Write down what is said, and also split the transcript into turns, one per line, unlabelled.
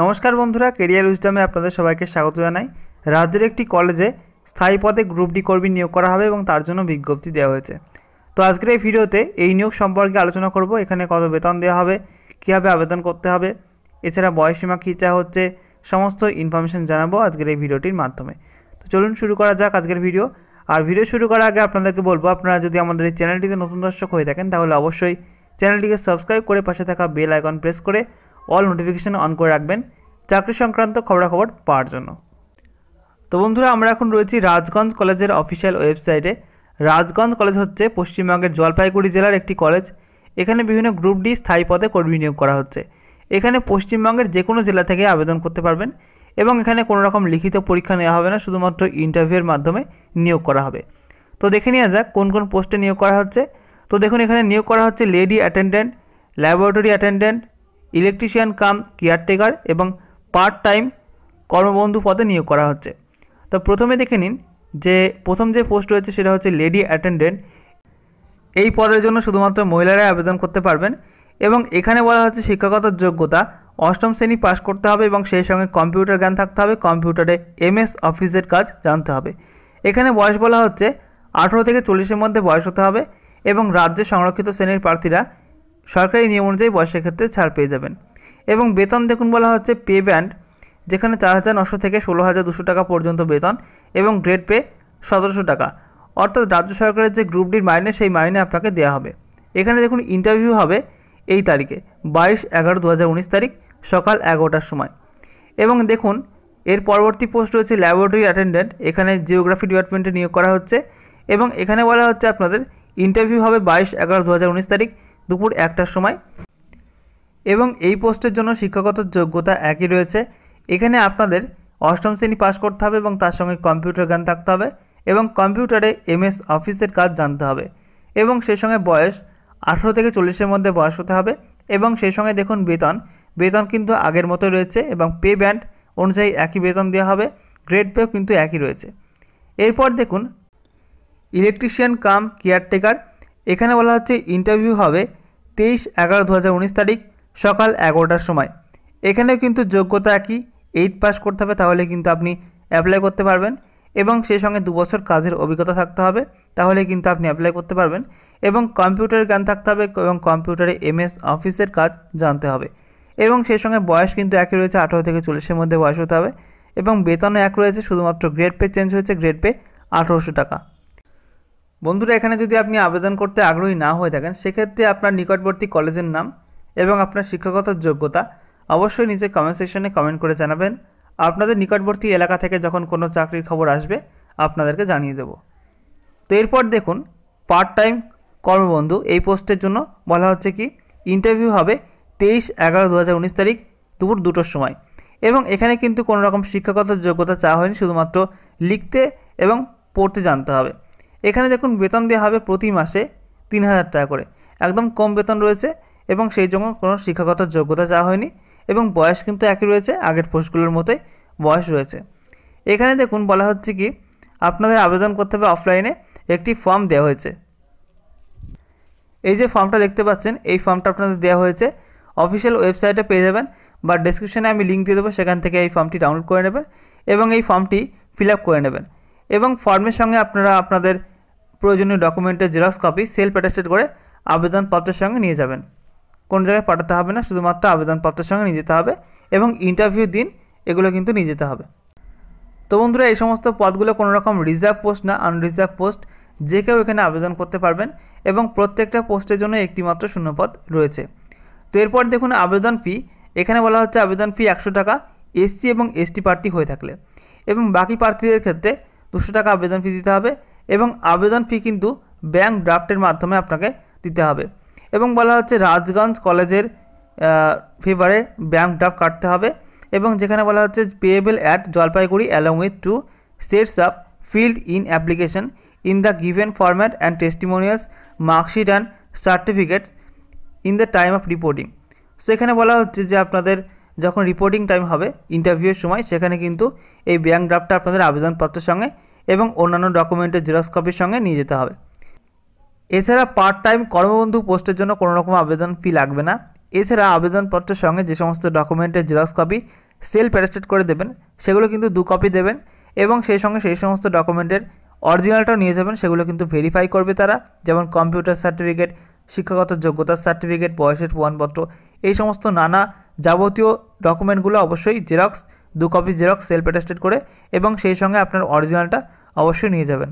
নমস্কার বন্ধুরা কেরিয়ার উইজডামে আপনাদের সবাইকে স্বাগত জানাই রাজ্যের একটি কলেজে স্থায়ী পদে গ্রুপ ডি কর্মী নিয়োগ করা হবে এবং তার জন্য বিজ্ঞপ্তি দেওয়া হয়েছে তো আজকের এই ভিডিওতে এই নিয়োগ সম্পর্কে আলোচনা করব এখানে কত বেতন দেওয়া হবে কীভাবে আবেদন করতে হবে এছাড়া বয়সীমা কী চা হচ্ছে সমস্ত ইনফরমেশান জানাবো আজকের এই ভিডিওটির মাধ্যমে তো চলুন শুরু করা যাক আজকের ভিডিও আর ভিডিও শুরু করার আগে আপনাদেরকে বলবো আপনারা যদি আমাদের এই চ্যানেলটিতে নতুন দর্শক হয়ে থাকেন তাহলে অবশ্যই চ্যানেলটিকে সাবস্ক্রাইব করে পাশে থাকা বেল আইকন প্রেস করে অল নোটিফিকেশান অন করে রাখবেন চাকরি সংক্রান্ত খবরাখবর পাওয়ার জন্য তো বন্ধুরা আমরা এখন রয়েছি রাজগঞ্জ কলেজের অফিসিয়াল ওয়েবসাইটে রাজগঞ্জ কলেজ হচ্ছে পশ্চিমবঙ্গের জলপাইগুড়ি জেলার একটি কলেজ এখানে বিভিন্ন গ্রুপ ডি স্থায়ী পদে কর্মী নিয়োগ করা হচ্ছে এখানে পশ্চিমবঙ্গের যে কোনো জেলা থেকে আবেদন করতে পারবেন এবং এখানে কোনো রকম লিখিত পরীক্ষা নেওয়া হবে না শুধুমাত্র ইন্টারভিউয়ের মাধ্যমে নিয়োগ করা হবে তো দেখে নেওয়া যাক কোন কোন পোস্টে নিয়োগ করা হচ্ছে তো দেখুন এখানে নিয়োগ করা হচ্ছে lady attendant laboratory attendant electrician cum caretaker এবং পার্ট টাইম কর্মবন্ধু পদে নিয়োগ করা হচ্ছে তো প্রথমে দেখে নিন যে প্রথম যে পোস্ট রয়েছে সেটা হচ্ছে লেডি অ্যাটেন্ডেন্ট এই পদের জন্য শুধুমাত্র মহিলারাই আবেদন করতে পারবেন এবং এখানে বলা হচ্ছে শিক্ষাগত যোগ্যতা অষ্টম শ্রেণী পাস করতে হবে এবং সেই সঙ্গে কম্পিউটার জ্ঞান থাকতে হবে কম্পিউটারে এমএস অফিসের কাজ জানতে হবে এখানে বয়স বলা হচ্ছে আঠেরো থেকে চল্লিশের মধ্যে বয়স হতে হবে এবং রাজ্যে সংরক্ষিত শ্রেণীর প্রার্থীরা সরকারি নিয়ম অনুযায়ী বয়সের ক্ষেত্রে ছাড় পেয়ে যাবেন এবং বেতন দেখুন বলা হচ্ছে পে ব্যান্ড যেখানে চার হাজার নশো থেকে ষোলো হাজার দুশো টাকা পর্যন্ত বেতন এবং গ্রেড পে সতেরোশো টাকা অর্থাৎ রাজ্য সরকারের যে গ্রুপ ডির মাইনে সেই মাইনে আপনাকে দেওয়া হবে এখানে দেখুন ইন্টারভিউ হবে এই তারিখে বাইশ এগারো দু হাজার উনিশ তারিখ সকাল এগারোটার সময় এবং দেখুন এর পরবর্তী পোস্ট রয়েছে ল্যাবরেটরি অ্যাটেন্ডেন্ট এখানে জিওগ্রাফি ডিপার্টমেন্টে নিয়োগ করা হচ্ছে এবং এখানে বলা হচ্ছে আপনাদের ইন্টারভিউ হবে বাইশ এগারো দু তারিখ দুপুর একটার সময় এবং এই পোস্টের জন্য শিক্ষাগত যোগ্যতা একই রয়েছে এখানে আপনাদের অষ্টম শ্রেণী পাশ করতে হবে এবং তার সঙ্গে কম্পিউটার জ্ঞান থাকতে হবে এবং কম্পিউটারে এমএস অফিসের কাজ জানতে হবে এবং সেই সঙ্গে বয়স আঠেরো থেকে চল্লিশের মধ্যে বয়স হতে হবে এবং সেই সঙ্গে দেখুন বেতন বেতন কিন্তু আগের মতো রয়েছে এবং পে ব্যান্ড অনুযায়ী একই বেতন দেওয়া হবে গ্রেড পেও কিন্তু একই রয়েছে এরপর দেখুন ইলেকট্রিশিয়ান কাম কেয়ারটেকার এখানে বলা হচ্ছে ইন্টারভিউ হবে তেইশ এগারো দু তারিখ সকাল এগারোটার সময় এখানেও কিন্তু যোগ্যতা একই এইট পাস করতে হবে তাহলে কিন্তু আপনি অ্যাপ্লাই করতে পারবেন এবং সেই সঙ্গে দু বছর কাজের অভিজ্ঞতা থাকতে হবে তাহলে কিন্তু আপনি অ্যাপ্লাই করতে পারবেন এবং কম্পিউটারের জ্ঞান থাকতে হবে এবং কম্পিউটারে এমএস অফিসের কাজ জানতে হবে এবং সেই সঙ্গে বয়স কিন্তু একই রয়েছে আঠারো থেকে চল্লিশের মধ্যে বয়স হতে হবে এবং বেতনও এক রয়েছে শুধুমাত্র গ্রেড পে চেঞ্জ হয়েছে গ্রেড পে আঠেরোশো টাকা বন্ধুরা এখানে যদি আপনি আবেদন করতে আগ্রহী না হয়ে থাকেন সেক্ষেত্রে আপনার নিকটবর্তী কলেজের নাম এবং আপনার শিক্ষাগত যোগ্যতা অবশ্যই নিজের কমেন্ট সেকশনে কমেন্ট করে জানাবেন আপনাদের নিকটবর্তী এলাকা থেকে যখন কোনো চাকরির খবর আসবে আপনাদেরকে জানিয়ে দেব তো এরপর দেখুন পার্ট টাইম কর্মবন্ধু এই পোস্টের জন্য বলা হচ্ছে কি ইন্টারভিউ হবে তেইশ এগারো দু তারিখ দুপুর দুটোর সময় এবং এখানে কিন্তু কোনো রকম শিক্ষাগত যোগ্যতা চাওয়া হয়নি শুধুমাত্র লিখতে এবং পড়তে জানতে হবে এখানে দেখুন বেতন দেওয়া হবে প্রতি মাসে তিন হাজার টাকা করে একদম কম বেতন রয়েছে এবং সেই জন্য কোনো শিক্ষাগত যোগ্যতা চাওয়া হয়নি এবং বয়স কিন্তু একই রয়েছে আগের পোস্টগুলোর মতোই বয়স রয়েছে এখানে দেখুন বলা হচ্ছে কি আপনাদের আবেদন করতে হবে অফলাইনে একটি ফর্ম দেওয়া হয়েছে এই যে ফর্মটা দেখতে পাচ্ছেন এই ফর্মটা আপনাদের দেওয়া হয়েছে অফিসিয়াল ওয়েবসাইটে পেয়ে যাবেন বা ডিসক্রিপশানে আমি লিঙ্ক দিয়ে দেবো সেখান থেকে এই ফর্মটি ডাউনলোড করে নেবেন এবং এই ফর্মটি ফিল আপ করে নেবেন এবং ফর্মের সঙ্গে আপনারা আপনাদের প্রয়োজনীয় ডকুমেন্টের জেরক্স কপি সেলফ অ্যাটাস্টেড করে আবেদনপত্রের সঙ্গে নিয়ে যাবেন কোনো জায়গায় পাঠাতে হবে না শুধুমাত্র আবেদনপত্রের সঙ্গে নিয়ে যেতে হবে এবং ইন্টারভিউ দিন এগুলো কিন্তু নিয়ে যেতে হবে তো বন্ধুরা এই সমস্ত পদগুলো কোনো রকম রিজার্ভ পোস্ট না আনরিজার্ভ পোস্ট যে কেউ এখানে আবেদন করতে পারবেন এবং প্রত্যেকটা পোস্টের জন্য একটি মাত্র শূন্যপদ রয়েছে তো এরপর দেখুন আবেদন ফি এখানে বলা হচ্ছে আবেদন ফি একশো টাকা এসসি এবং এসটি প্রার্থী হয়ে থাকলে এবং বাকি প্রার্থীদের ক্ষেত্রে দুশো টাকা আবেদন ফি দিতে হবে এবং আবেদন ফি কিন্তু ব্যাংক ড্রাফটের মাধ্যমে আপনাকে দিতে হবে এবং বলা হচ্ছে রাজগঞ্জ কলেজের ফেভারে ব্যাংক ড্রাফ্ট কাটতে হবে এবং যেখানে বলা হচ্ছে payable at Jalpaiguri along with two sets of filled in application in the given format and testimonials marksheet and certificates in the time of reporting so এখানে বলা হচ্ছে যে আপনাদের যখন রিপোর্টিং টাইম হবে ইন্টারভিউয়ের সময় সেখানে কিন্তু এই ব্যাংক ড্রাফটটা আপনাদের আবেদনপত্রের সঙ্গে এবং অন্যান্য ডকুমেন্টের জেরক্স কপির সঙ্গে নিয়ে যেতে হবে এছাড়া পার্ট টাইম কর্মবন্ধু পোস্টের জন্য কোনো রকম আবেদন ফি লাগবে না এছাড়া আবেদনপত্রের সঙ্গে যে সমস্ত ডকুমেন্টের জেরক্স কপি সেলফ অ্যাটাস্টেড করে দেবেন সেগুলো কিন্তু দু কপি দেবেন এবং সেই সঙ্গে সেই সমস্ত ডকুমেন্টের অরিজিনালটাও নিয়ে যাবেন সেগুলো কিন্তু ভেরিফাই করবে তারা যেমন কম্পিউটার সার্টিফিকেট শিক্ষাগত যোগ্যতার সার্টিফিকেট বয়সের প্রমাণপত্র এই সমস্ত নানা যাবতীয় ডকুমেন্টগুলো অবশ্যই জেরক্স দু কপি জেরক্স সেলফ অ্যাটাস্টেড করে এবং সেই সঙ্গে আপনার অরিজিনালটা অবশ্যই নিয়ে যাবেন